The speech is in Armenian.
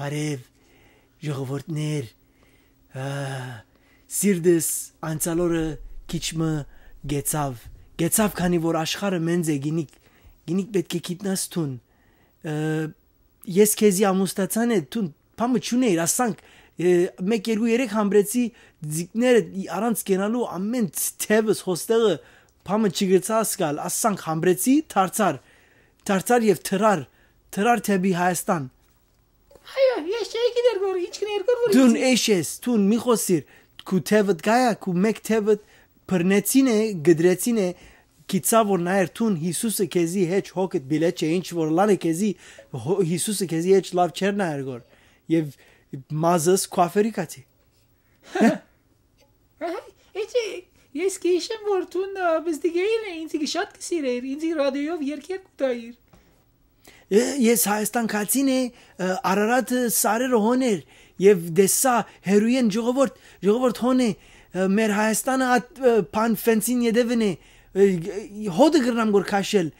բարև ժողովուրդներ, սիրտս անցալորը քիչմը գեցավ, գեցավ քանի որ աշխարը մենց է գինիկ, գինիկ պետք է գիտնաս տուն։ Ես քեզի ամուսնացան է տուն, փամը չունեի, ասանք մեկ երկու երեք համբրեցի ձիկները առանց կենալու ամեն թևս հոստեղը փամը չգրցած գալ ասանք համբրեցի թարցար թարցար եւ թրար թրար թեբի հայաստան ես չգիտեր որ ինչ կներկոր որ դուն էշես դուն մի խոսիր քու թևդ գայա քու մեկ թևդ բռնեցին է գդրեցին է գիծա որ նայր դուն Հիսուսը քեզի հետ հոգդ բիլետ չէ ինչ որ լանը քեզի Հիսուսը քեզի հետ լավ չեր նայր գոր եւ մազս քուաֆերի կացի Էջի ես քիշեմ որ դուն բզդիգեին ինձ շատ կսիրեր ինձ ռադիոյով երկեր կտայիր ես հայաստանքացին եմ Արարատ սարերը հոներ եւ դեսա հերույեն ժողովուրդ ժողովուրդ հոնե մեր Հայաստանը բան ֆենցին յեդևնե հոդը գրնամ գոր քաշել